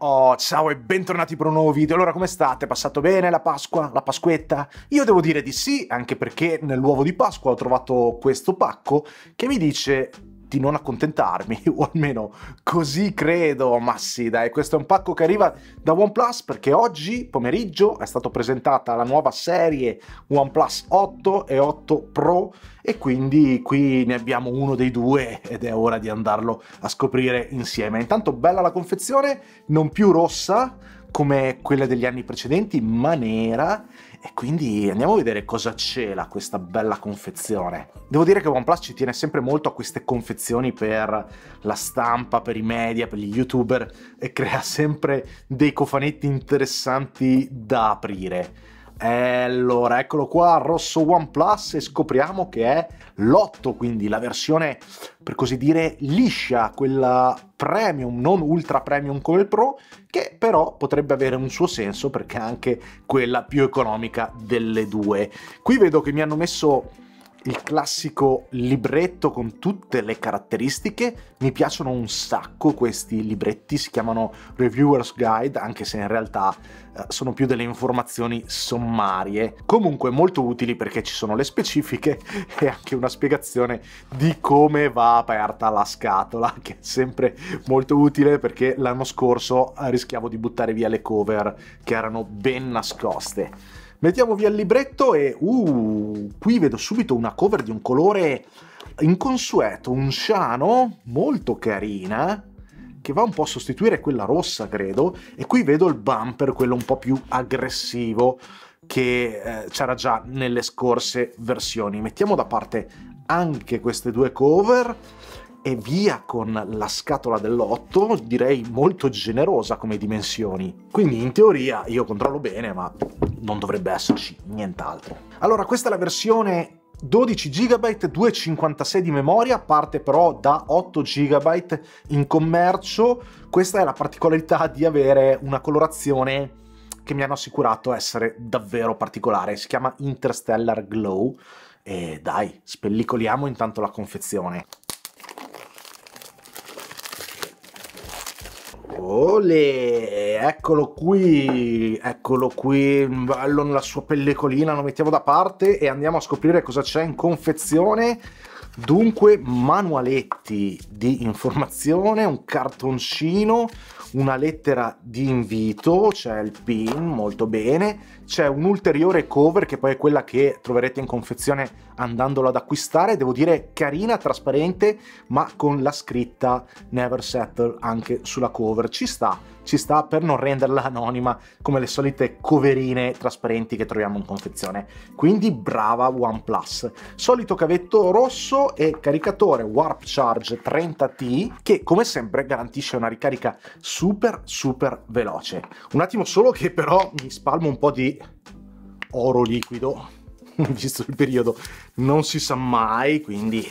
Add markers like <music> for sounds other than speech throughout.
Oh, ciao e bentornati per un nuovo video. Allora, come state? Passato bene la Pasqua? La Pasquetta? Io devo dire di sì, anche perché nell'uovo di Pasqua ho trovato questo pacco che mi dice di non accontentarmi, <laughs> o almeno così credo, ma sì dai, questo è un pacco che arriva da OnePlus perché oggi pomeriggio è stata presentata la nuova serie OnePlus 8 e 8 Pro e quindi qui ne abbiamo uno dei due ed è ora di andarlo a scoprire insieme. Intanto bella la confezione, non più rossa, come quella degli anni precedenti, ma nera. E quindi andiamo a vedere cosa cela questa bella confezione. Devo dire che OnePlus ci tiene sempre molto a queste confezioni per la stampa, per i media, per gli youtuber e crea sempre dei cofanetti interessanti da aprire e allora, eccolo qua, rosso OnePlus e scopriamo che è l'8, quindi la versione per così dire liscia, quella premium, non ultra premium come il Pro, che però potrebbe avere un suo senso perché è anche quella più economica delle due. Qui vedo che mi hanno messo il classico libretto con tutte le caratteristiche. Mi piacciono un sacco questi libretti, si chiamano Reviewer's Guide, anche se in realtà eh, sono più delle informazioni sommarie. Comunque molto utili perché ci sono le specifiche <laughs> e anche una spiegazione di come va aperta la scatola, che è sempre molto utile perché l'anno scorso eh, rischiavo di buttare via le cover che erano ben nascoste. Mettiamo via il libretto e uh, qui vedo subito una cover di un colore inconsueto, un ciano, molto carina, che va un po' a sostituire quella rossa, credo, e qui vedo il bumper, quello un po' più aggressivo che eh, c'era già nelle scorse versioni. Mettiamo da parte anche queste due cover e via con la scatola dell'otto, direi molto generosa come dimensioni. Quindi in teoria io controllo bene, ma non dovrebbe esserci nient'altro. Allora, questa è la versione 12 GB, 256 di memoria, parte però da 8 GB in commercio. Questa è la particolarità di avere una colorazione che mi hanno assicurato essere davvero particolare. Si chiama Interstellar Glow. E dai, spellicoliamo intanto la confezione. Ole, eccolo qui, eccolo qui, bello nella sua pellicolina, lo mettiamo da parte e andiamo a scoprire cosa c'è in confezione. Dunque, manualetti di informazione, un cartoncino, una lettera di invito, c'è il pin, molto bene, c'è un'ulteriore cover che poi è quella che troverete in confezione andandolo ad acquistare, devo dire carina, trasparente, ma con la scritta Never Settle anche sulla cover, ci sta, ci sta per non renderla anonima come le solite coverine trasparenti che troviamo in confezione. Quindi brava OnePlus. Solito cavetto rosso e caricatore Warp Charge 30T che come sempre garantisce una ricarica su super super veloce. Un attimo solo che però mi spalmo un po' di oro liquido, <laughs> visto il periodo, non si sa mai, quindi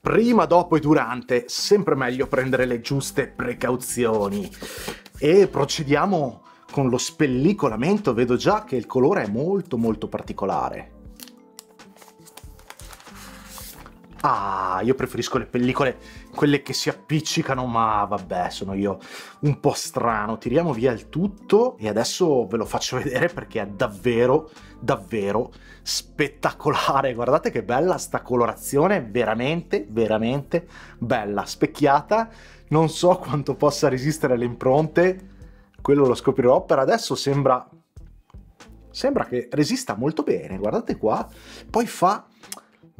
prima, dopo e durante, sempre meglio prendere le giuste precauzioni. E procediamo con lo spellicolamento, vedo già che il colore è molto molto particolare. Ah, io preferisco le pellicole, quelle che si appiccicano, ma vabbè, sono io un po' strano. Tiriamo via il tutto e adesso ve lo faccio <laughs> vedere perché è davvero, davvero spettacolare. Guardate che bella sta colorazione, veramente, veramente bella. Specchiata, non so quanto possa resistere alle impronte, quello lo scoprirò. Per adesso sembra... Sembra che resista molto bene, guardate qua. Poi fa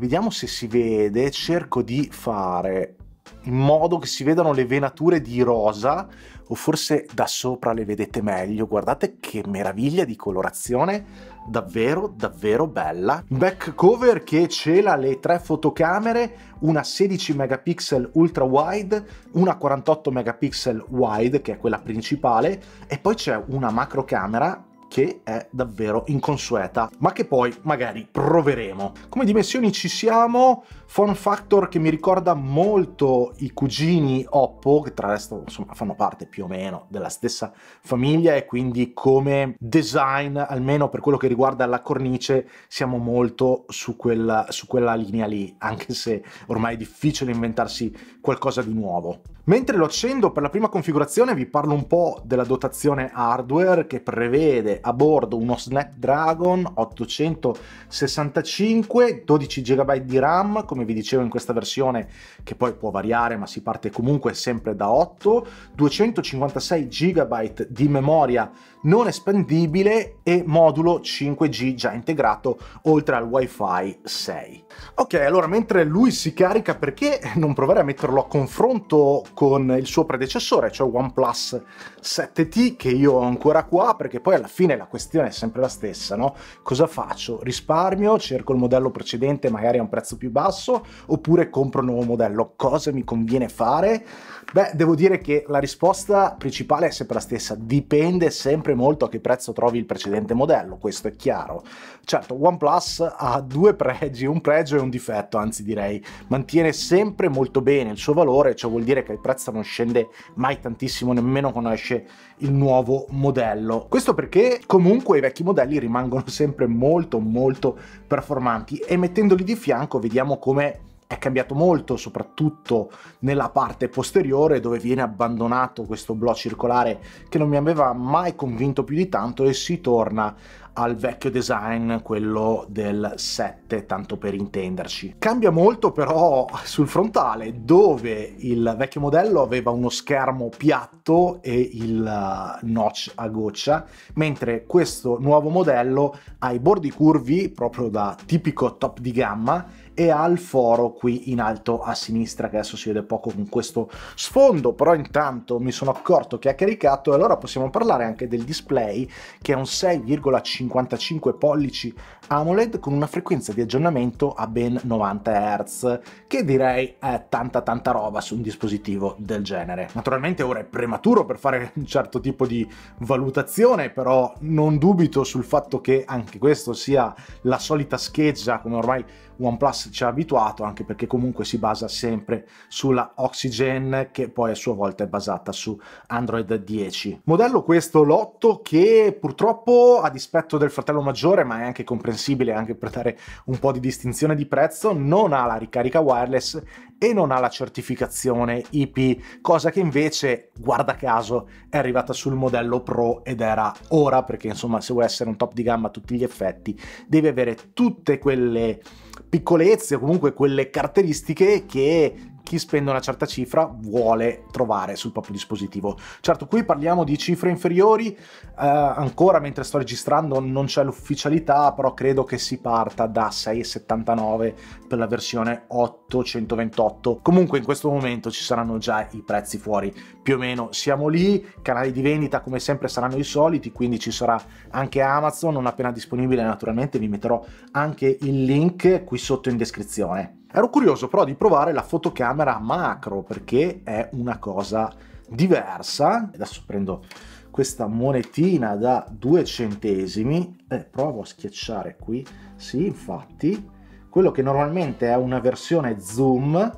Vediamo se si vede, cerco di fare in modo che si vedano le venature di rosa o forse da sopra le vedete meglio. Guardate che meraviglia di colorazione, davvero davvero bella. Back cover che cela le tre fotocamere, una 16 megapixel ultra wide, una 48 megapixel wide che è quella principale e poi c'è una macro camera che è davvero inconsueta, ma che poi magari proveremo. Come dimensioni ci siamo, fun factor che mi ricorda molto i cugini Oppo, che tra l'altro insomma fanno parte più o meno della stessa famiglia e quindi come design, almeno per quello che riguarda la cornice, siamo molto su quella, su quella linea lì, anche se ormai è difficile inventarsi qualcosa di nuovo. Mentre lo accendo per la prima configurazione vi parlo un po' della dotazione hardware che prevede a bordo uno Snapdragon 865, 12 GB di RAM, come vi dicevo in questa versione che poi può variare ma si parte comunque sempre da 8, 256 GB di memoria non espandibile e modulo 5G già integrato oltre al WiFi 6. Ok, allora mentre lui si carica perché non provare a metterlo a confronto con il suo predecessore, cioè OnePlus 7T che io ho ancora qua perché poi alla fine fine la questione è sempre la stessa, no? Cosa faccio? Risparmio, cerco il modello precedente magari a un prezzo più basso, oppure compro un nuovo modello? Cosa mi conviene fare? Beh, devo dire che la risposta principale è sempre la stessa, dipende sempre molto a che prezzo trovi il precedente modello, questo è chiaro. Certo, OnePlus ha due pregi, un pregio e un difetto, anzi direi, mantiene sempre molto bene il suo valore, ciò vuol dire che il prezzo non scende mai tantissimo nemmeno quando esce il nuovo modello. Questo perché comunque i vecchi modelli rimangono <laughs> sempre molto molto performanti e mettendoli di fianco vediamo come è cambiato molto, soprattutto nella parte posteriore dove viene abbandonato questo blocco circolare che non mi aveva mai convinto più di tanto e si torna al vecchio design, quello del 7, tanto per intenderci. Cambia molto però sul frontale, dove il vecchio modello aveva uno schermo piatto e il uh, notch a goccia, mentre questo nuovo modello ha i bordi curvi proprio da tipico top di gamma e ha il foro qui in alto a sinistra che adesso si vede poco con questo sfondo però intanto mi sono accorto che ha caricato e allora possiamo parlare anche del display che è un 6,5 55 pollici AMOLED con una frequenza di aggiornamento a ben 90 Hz, che direi è tanta tanta roba su un dispositivo del genere. Naturalmente ora è prematuro per fare un certo tipo di valutazione, però non dubito sul fatto che anche questo sia la solita scheggia, come ormai OnePlus ci ha abituato, anche perché comunque si basa sempre sulla Oxygen, che poi a sua volta è basata su Android 10. Modello questo, l'8, che purtroppo, a dispetto rispetto del fratello maggiore, ma è anche comprensibile anche per dare un po' di distinzione di prezzo, non ha la ricarica wireless e non ha la certificazione IP, cosa che invece, guarda caso, è arrivata sul modello Pro ed era ora, perché insomma se vuoi essere un top di gamma a tutti gli effetti, devi avere tutte quelle piccolezze o comunque quelle caratteristiche che chi spende una certa cifra vuole trovare sul proprio dispositivo. Certo, qui parliamo di cifre inferiori, eh, ancora mentre sto registrando non c'è l'ufficialità, però credo che si parta da 6,79 per la versione 828. Comunque in questo momento ci saranno già i prezzi fuori, più o meno siamo lì, canali di vendita come sempre saranno i soliti, quindi ci sarà anche Amazon, non appena disponibile naturalmente vi metterò anche il link qui sotto in descrizione. Ero curioso però di provare la fotocamera macro perché è una cosa diversa. Adesso prendo questa monetina da due centesimi e eh, provo a schiacciare qui. Sì, infatti, quello che normalmente è una versione zoom,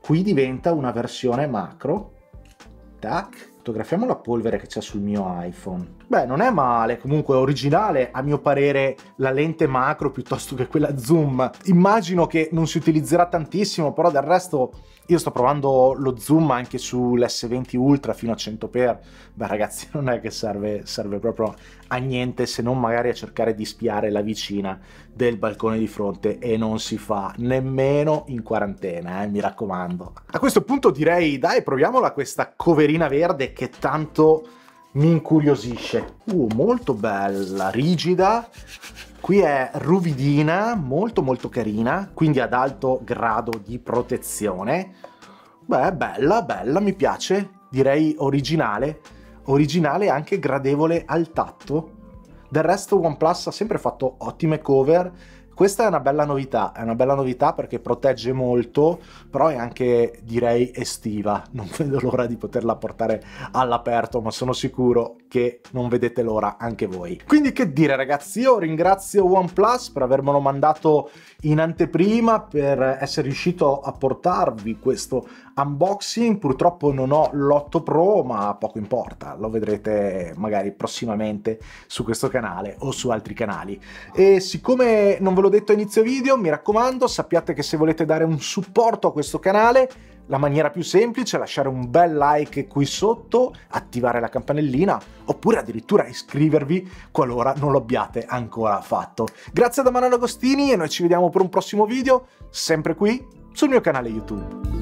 qui diventa una versione macro. Tac, fotografiamo la polvere che c'è sul mio iPhone. Beh, non è male, comunque è originale a mio parere la lente macro piuttosto che quella zoom. Immagino che non si utilizzerà tantissimo, però del resto io sto provando lo zoom anche sull'S20 Ultra fino a 100x, beh ragazzi <laughs> non è che serve, serve proprio a niente se non magari a cercare di spiare la vicina del balcone di fronte e non si fa nemmeno in quarantena, eh, mi raccomando. A questo punto direi dai proviamola questa coverina verde che tanto mi incuriosisce. Uh, molto bella, rigida, Qui è ruvidina, molto molto carina, quindi ad alto grado di protezione. Beh, bella, bella, mi piace, direi originale, originale e anche gradevole al tatto. Del resto OnePlus ha sempre fatto ottime cover, questa è una bella novità, è una bella novità perché protegge molto, però è anche direi estiva, non vedo l'ora di poterla portare all'aperto, ma sono sicuro che non vedete l'ora anche voi. Quindi che dire ragazzi, io ringrazio OnePlus per avermelo mandato in anteprima, per essere riuscito a portarvi questo unboxing. Purtroppo non ho l'8 Pro, ma poco importa, lo vedrete magari prossimamente su questo canale o su altri canali. E siccome non ve l'ho detto a inizio video, mi raccomando, sappiate che se volete dare un supporto a questo canale, la maniera più semplice è lasciare un bel like qui sotto, attivare la campanellina oppure addirittura iscrivervi qualora non lo abbiate ancora fatto. Grazie da Manolo Agostini e noi ci vediamo per un prossimo video, sempre qui sul mio canale YouTube.